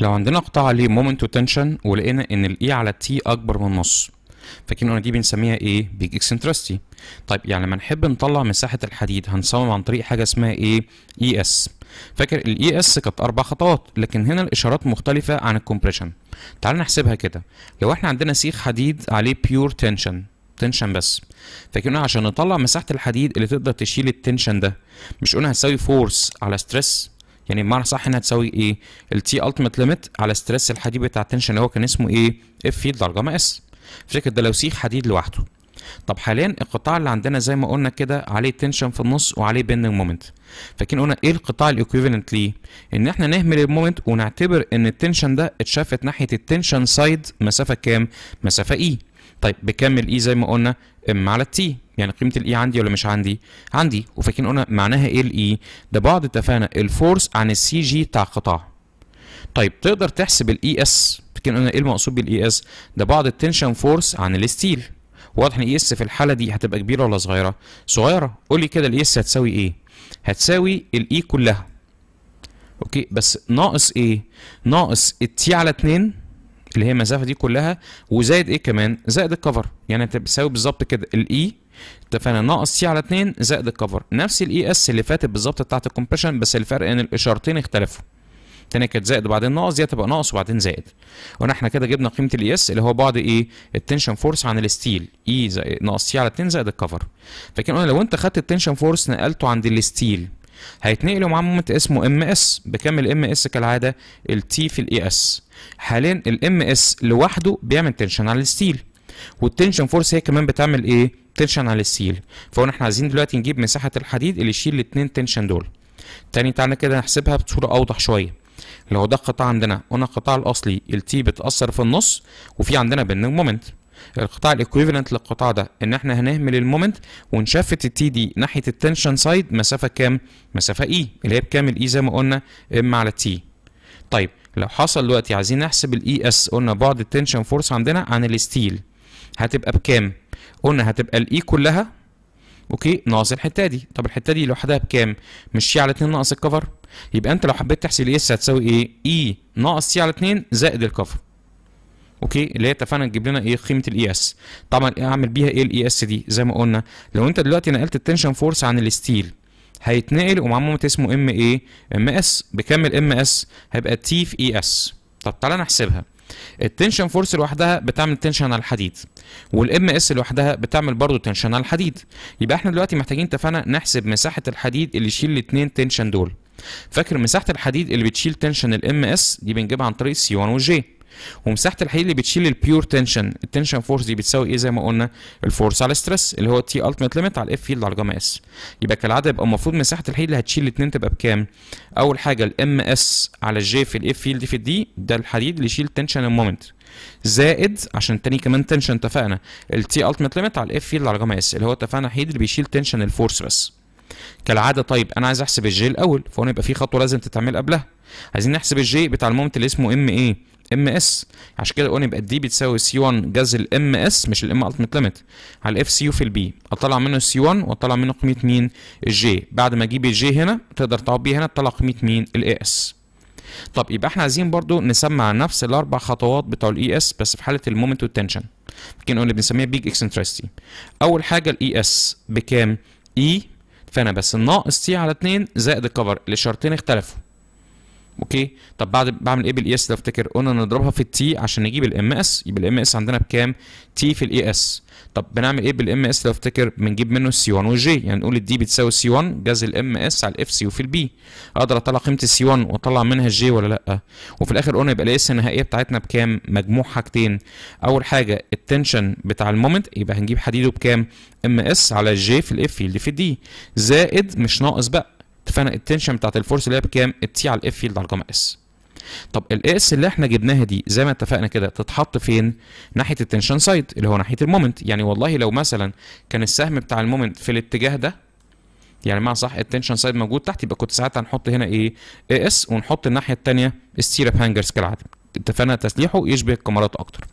لو عندنا قطاع عليه مومنت وتنشن ولقينا ان الاي e على التي اكبر من نص فاكرين قلنا دي بنسميها ايه بيج اكسنترستي طيب يعني لما نحب نطلع مساحه الحديد هنصمم عن طريق حاجه اسمها ايه اي e اس فاكر الاي اس e كانت اربع خطوات لكن هنا الاشارات مختلفه عن الكومبريشن تعال نحسبها كده لو احنا عندنا سيخ حديد عليه بيور تنشن تنشن بس فاكرين عشان نطلع مساحه الحديد اللي تقدر تشيل التنشن ده مش قلنا هتساوي فورس على ستريس يعني بمعنى صح انها تساوي ايه التي التيمت ليميت على ستريس الحديد بتاع التنشن اللي هو كان اسمه ايه اف في الدرجمه اس فكره ده لو سيخ حديد لوحده طب حاليا القطاع اللي عندنا زي ما قلنا كده عليه تنشن في النص وعليه بيندنج مومنت فكان قلنا ايه القطاع الايكوفيلنت ليه ان احنا نهمل المومنت ونعتبر ان التنشن ده اتشافت ناحيه التنشن سايد مسافه كام مسافه اي e. طيب بكمل الاي e زي ما قلنا ام على التي يعني قيمه الاي عندي ولا مش عندي عندي وفاكرين قلنا معناها ايه الاي ده بعد اتفقنا الفورس عن السي جي بتاع القطاع طيب تقدر تحسب الاي اس e فاكرين قلنا ايه المقصود بالاي اس ده بعد التنشن فورس عن الستيل واضح ان الاي e اس في الحاله دي هتبقى كبيره ولا صغيره صغيره قول لي كده الاي اس e هتساوي ايه هتساوي الاي كلها اوكي بس ناقص ايه ناقص التي على 2 اللي هي المسافه دي كلها وزائد ايه كمان زائد الكفر يعني بتساوي بالظبط كده الاي e، اتفقنا ناقص سي على 2 زائد الكفر نفس الاي اس e اللي فاتت بالظبط بتاعت الكومبريشن بس الفرق ان الاشارتين اختلفوا تاني كانت زائد وبعدين ناقص دي هتبقى ناقص وبعدين زائد وانا احنا كده جبنا قيمه الاي اس e اللي هو بعد ايه التنشن فورس عن الستيل اي ناقص سي على 2 زائد الكفر فكان لو انت خدت التنشن فورس نقلته عند الستيل هيتنقل معاه مومنت اسمه ام اس بكام الام اس كالعاده التي في الاي اس حاليا الام اس لوحده بيعمل تنشن على الستيل والتنشن فورس هي كمان بتعمل ايه تنشن على الستيل فهنا احنا عايزين دلوقتي نجيب مساحه الحديد اللي يشيل الاثنين تنشن دول تاني تعالى كده نحسبها بصوره اوضح شويه لو ده قطاع عندنا قلنا القطاع الاصلي التي بتاثر في النص وفي عندنا بيننج مومنت القطاع الايكويفالنت للقطاع ده ان احنا هنهمل المومنت ونشفت التي دي ناحيه التنشن سايد مسافه كام مسافه اي e، اللي هي بكام الاي e زي ما قلنا ام على تي طيب لو حصل دلوقتي عايزين نحسب الاي اس e قلنا بعد التنشن فورس عندنا عن الستيل هتبقى بكام قلنا هتبقى الاي e كلها اوكي ناقص الحته دي طب الحته دي لوحدها بكام مش سي على 2 ناقص الكفر يبقى انت لو حبيت تحسب الاي اس e هتساوي ايه اي ناقص سي على 2 زائد الكفر اوكي اللي هي اتفقنا تجيب لنا ايه قيمه الاي اس طبعا اعمل بيها ايه الاي اس دي زي ما قلنا لو انت دلوقتي نقلت التنشن فورس عن الستيل هيتنقل ومعمومه اسمه ام اي ام اس بكمل ام اس هيبقى تي في اي e اس طب تعالى نحسبها التنشن فورس لوحدها بتعمل تنشن على الحديد والام اس لوحدها بتعمل برضه تنشن على الحديد يبقى احنا دلوقتي محتاجين اتفقنا نحسب مساحه الحديد اللي يشيل الاثنين تنشن دول فاكر مساحه الحديد اللي بتشيل تنشن الام اس دي بنجيبها عن طريق السي 1 والجي ومساحه الحقيقيه اللي بتشيل البيور تنشن التنشن فورس دي بتساوي ايه زي ما قلنا الفورس على الستريس اللي هو تي التيميت ليميت على الاف فيلد على الجاما اس يبقى كالعاده يبقى المفروض مساحه الحقيقيه اللي هتشيل الاثنين تبقى بكام اول حاجه الام اس على الجي في الاف فيلد في الدي ده الحديد اللي يشيل تنشن المومنت زائد عشان تاني كمان تنشن اتفقنا التي التيميت ليميت على الاف فيلد على الجاما اس اللي هو اتفقنا الحديد اللي بيشيل تنشن الفورس بس كالعاده طيب انا عايز احسب الجي الاول فهنا يبقى في خطوه لازم تتعمل قبلها عايزين نحسب الجي بتاع المومنت اللي اسمه ام ايه ام اس عشان كده قلنا يبقى الدي بتساوي سي 1 جذر الام اس مش الام التمت ليميت على الاف سي يو في البي اطلع منه السي 1 واطلع منه قيمه مين الجي بعد ما اجيب الجي هنا تقدر تعوض بيه هنا تطلع قيمه مين الاي اس طب يبقى احنا عايزين برضو نسمع نفس الاربع خطوات بتوع الاي اس e بس في حاله المومنت والتنشن ممكن نقول اللي بنسميها بيج اكسنتريستي اول حاجه الاي اس e بكام اي e. فانا بس ناقص تي على 2 زائد الكفر الاشارتين اختلفوا اوكي طب بعد بعمل ايه بالاي اس لو افتكر قلنا نضربها في التي عشان نجيب الام اس يبقى الام اس عندنا بكام تي في الاي اس e طب بنعمل ايه بالام اس لو افتكر بنجيب منه السي 1 والجي يعني نقول الدي بتساوي سي 1 جاز الام اس على الاف سي وفي البي اقدر اطلع قيمه السي 1 واطلع منها الجي ولا لا وفي الاخر قلنا يبقى الاي اس النهائيه بتاعتنا بكام مجموع حاجتين اول حاجه التنشن بتاع المومنت يبقى هنجيب حديده بكام ام اس على الجي في الاف اللي في الدي زائد مش ناقص بقى فانا التنشن بتاعت الفورس اللي هي بكام؟ التي على الاف فيلد على الجاما اس. طب الاس اللي احنا جبناها دي زي ما اتفقنا كده تتحط فين؟ ناحيه التنشن سايد اللي هو ناحيه المومنت، يعني والله لو مثلا كان السهم بتاع المومنت في الاتجاه ده يعني مع صح التنشن سايد موجود تحت يبقى كنت ساعتها هنحط هنا ايه؟ اي اس ونحط الناحيه الثانيه ستيرب هانجرز كالعاده. اتفقنا تسليحه يشبه الكاميرات اكتر.